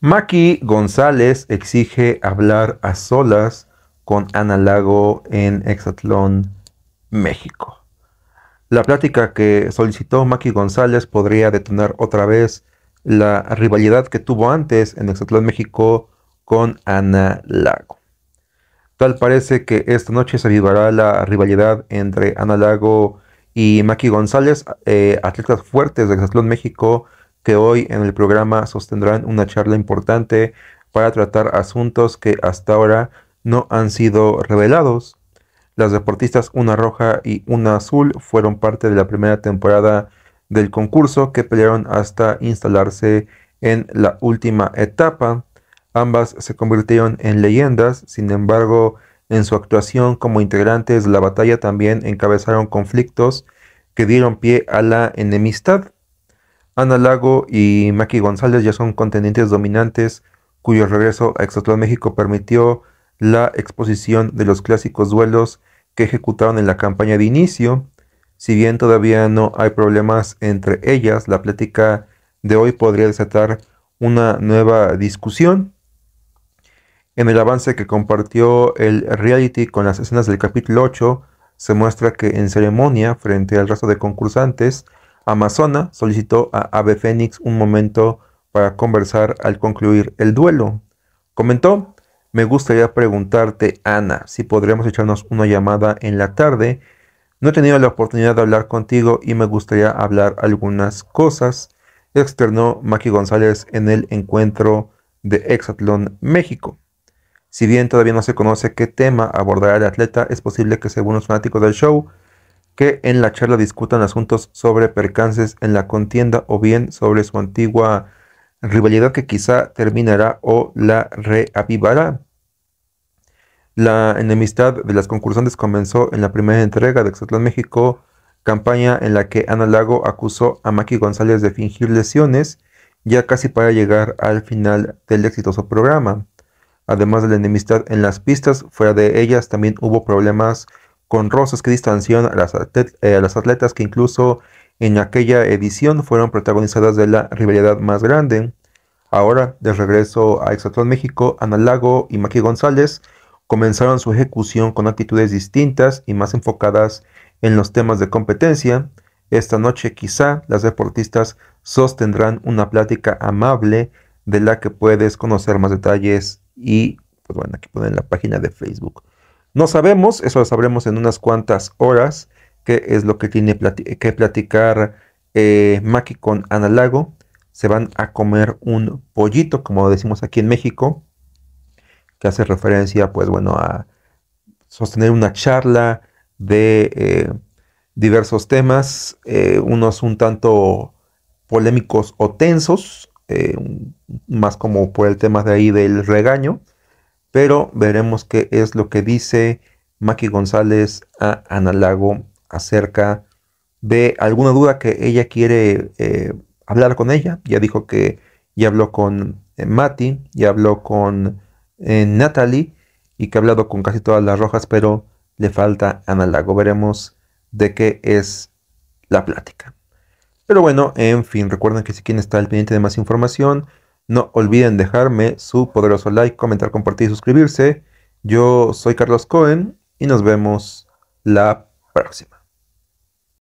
Maki González exige hablar a solas con Ana Lago en Exatlón, México. La plática que solicitó Maki González podría detonar otra vez la rivalidad que tuvo antes en Exatlón, México con Ana Lago. Tal parece que esta noche se avivará la rivalidad entre Ana Lago y Maki González, eh, atletas fuertes de Exatlón, México, hoy en el programa sostendrán una charla importante para tratar asuntos que hasta ahora no han sido revelados. Las deportistas Una Roja y Una Azul fueron parte de la primera temporada del concurso que pelearon hasta instalarse en la última etapa. Ambas se convirtieron en leyendas, sin embargo, en su actuación como integrantes de la batalla también encabezaron conflictos que dieron pie a la enemistad. Ana Lago y Maki González ya son contendientes dominantes, cuyo regreso a Exatlón México permitió la exposición de los clásicos duelos que ejecutaron en la campaña de inicio. Si bien todavía no hay problemas entre ellas, la plática de hoy podría desatar una nueva discusión. En el avance que compartió el reality con las escenas del capítulo 8, se muestra que en ceremonia, frente al resto de concursantes, Amazona solicitó a Ave Fénix un momento para conversar al concluir el duelo. Comentó, me gustaría preguntarte, Ana, si podríamos echarnos una llamada en la tarde. No he tenido la oportunidad de hablar contigo y me gustaría hablar algunas cosas, externó Maki González en el encuentro de Exatlón México. Si bien todavía no se conoce qué tema abordará el atleta, es posible que según los fanáticos del show, que en la charla discutan asuntos sobre percances en la contienda o bien sobre su antigua rivalidad que quizá terminará o la reavivará. La enemistad de las concursantes comenzó en la primera entrega de Exatlán México, campaña en la que Ana Lago acusó a Maki González de fingir lesiones, ya casi para llegar al final del exitoso programa. Además de la enemistad en las pistas, fuera de ellas también hubo problemas con rosas que distancian eh, a las, atletas que incluso en aquella edición fueron protagonizadas de la rivalidad más grande. Ahora, de regreso a Exatlón México, Ana Lago y Maki González comenzaron su ejecución con actitudes distintas y más enfocadas en los temas de competencia. Esta noche quizá las deportistas sostendrán una plática amable de la que puedes conocer más detalles y pues bueno, aquí ponen la página de Facebook. No sabemos, eso lo sabremos en unas cuantas horas, qué es lo que tiene que platicar eh, Maki con Analago. Se van a comer un pollito, como decimos aquí en México, que hace referencia, pues bueno, a sostener una charla de eh, diversos temas, eh, unos un tanto polémicos o tensos, eh, más como por el tema de ahí del regaño, pero veremos qué es lo que dice Maki González a Analago acerca de alguna duda que ella quiere eh, hablar con ella. Ya dijo que ya habló con eh, Mati, ya habló con eh, Natalie y que ha hablado con casi todas las rojas, pero le falta Analago. Veremos de qué es la plática. Pero bueno, en fin, recuerden que si quieren estar al pendiente de más información, no olviden dejarme su poderoso like, comentar, compartir y suscribirse. Yo soy Carlos Cohen y nos vemos la próxima.